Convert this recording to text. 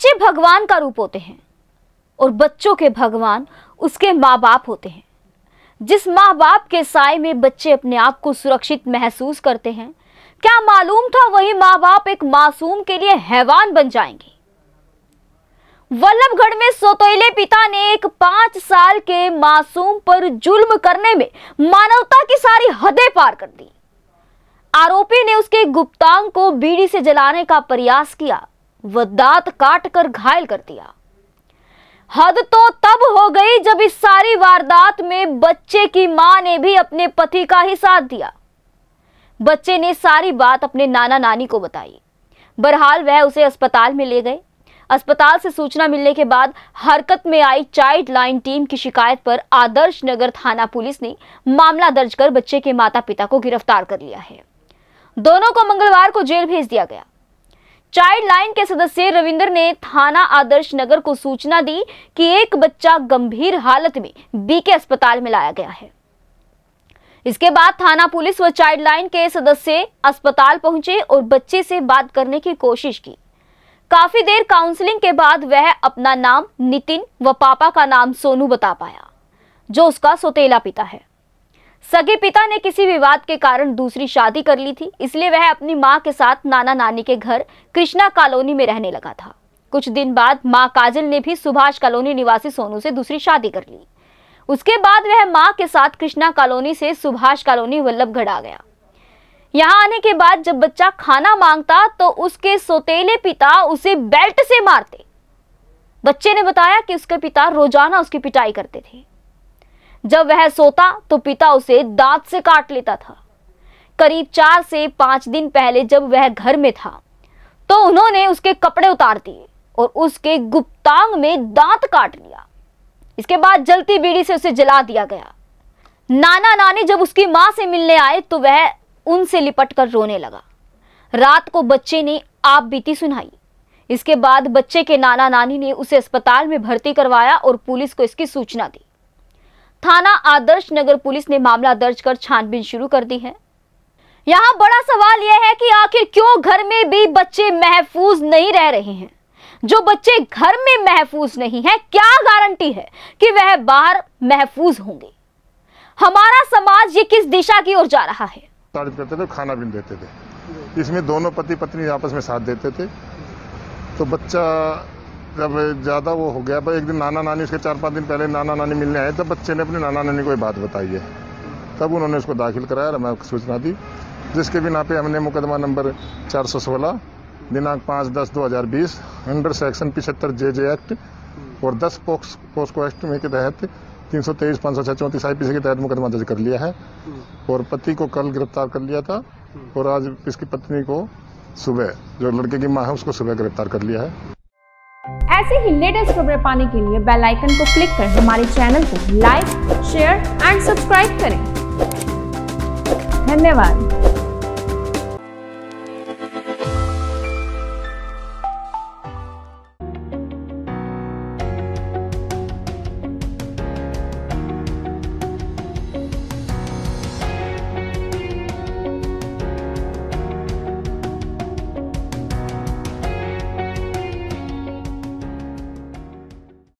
बच्चे भगवान का रूप होते हैं और बच्चों के भगवान उसके माँ बाप होते हैं जिस माँ बाप के साय में बच्चे अपने आप को सुरक्षित महसूस करते हैं क्या मालूम था वही माँ बाप एक मासूम के लिए हैवान बन जाएंगे वल्लभगढ़ में सोतोले पिता ने एक पांच साल के मासूम पर जुल्म करने में मानवता की सारी हदें पार कर दी आरोपी ने उसके गुप्तांग को बीड़ी से जलाने का प्रयास किया व दांत काट कर घायल कर दिया हद तो तब हो गई जब इस सारी वारदात में बच्चे की मां ने भी अपने पति का ही साथ दिया बच्चे ने सारी बात अपने नाना नानी को बताई बहरहाल वह उसे अस्पताल में ले गए अस्पताल से सूचना मिलने के बाद हरकत में आई चाइल्ड लाइन टीम की शिकायत पर आदर्श नगर थाना पुलिस ने मामला दर्ज कर बच्चे के माता पिता को गिरफ्तार कर लिया है दोनों को मंगलवार को जेल भेज दिया गया चाइल्ड लाइन के सदस्य रविंदर ने थाना आदर्श नगर को सूचना दी कि एक बच्चा गंभीर हालत में बीके अस्पताल में लाया गया है इसके बाद थाना पुलिस व चाइल्ड लाइन के सदस्य अस्पताल पहुंचे और बच्चे से बात करने की कोशिश की काफी देर काउंसलिंग के बाद वह अपना नाम नितिन व पापा का नाम सोनू बता पाया जो उसका सोतेला पिता है सगे पिता ने किसी विवाद के कारण दूसरी शादी कर ली थी इसलिए वह अपनी माँ के साथ नाना नानी के घर कृष्णा कॉलोनी में रहने लगा था कुछ दिन बाद माँ काजल ने भी सुभाष कॉलोनी निवासी सोनू से दूसरी शादी कर ली उसके बाद वह माँ के साथ कृष्णा कॉलोनी से सुभाष कॉलोनी वल्लभगढ़ आ गया यहाँ आने के बाद जब बच्चा खाना मांगता तो उसके सोतेले पिता उसे बेल्ट से मारते बच्चे ने बताया कि उसके पिता रोजाना उसकी पिटाई करते थे जब वह सोता तो पिता उसे दांत से काट लेता था करीब चार से पांच दिन पहले जब वह घर में था तो उन्होंने उसके कपड़े उतार दिए और उसके गुप्तांग में दांत काट लिया इसके बाद जलती बीड़ी से उसे जला दिया गया नाना नानी जब उसकी माँ से मिलने आए तो वह उनसे लिपट कर रोने लगा रात को बच्चे ने आप बीती सुनाई इसके बाद बच्चे के नाना नानी ने उसे अस्पताल में भर्ती करवाया और पुलिस को इसकी सूचना दी थाना आदर्श नगर पुलिस ने मामला दर्ज कर छानबीन शुरू कर दी है यहां बड़ा सवाल यह है कि आखिर क्यों घर में भी बच्चे महफूज नहीं रह रहे हैं जो बच्चे घर में महफूज नहीं है क्या गारंटी है कि वह बाहर महफूज होंगे हमारा समाज ये किस दिशा की ओर जा रहा है करते थे खाना भी देते थे इसमें दोनों पति पत्नी आपस में साथ देते थे तो बच्चा जब ज़्यादा वो हो गया पर एक दिन नाना नानी उसके चार पाँच दिन पहले नाना नानी मिलने आए तब बच्चे ने अपने नाना नानी को ये बात बताई है तब उन्होंने उसको दाखिल कराया हमें सूचना दी जिसके बिना पे हमने मुकदमा नंबर चार सौ सोलह दिनांक पाँच दस दो हज़ार बीस अंडर सेक्शन पिछहत्तर जे जे एक्ट और दस पोक्स पोस्को एक्ट में के तहत तीन सौ तेईस पाँच सौ छः चौंतीस आई पी सी के तहत मुकदमा दर्ज कर लिया है और पति को कल गिरफ्तार कर लिया था और आज इसकी पत्नी को सुबह जो लड़के की माँ है उसको सुबह गिरफ्तार कर लिया है ऐसे ही लेटेस्ट खबरें पाने के लिए बेल आइकन को क्लिक कर हमारे चैनल को लाइक शेयर एंड सब्सक्राइब करें धन्यवाद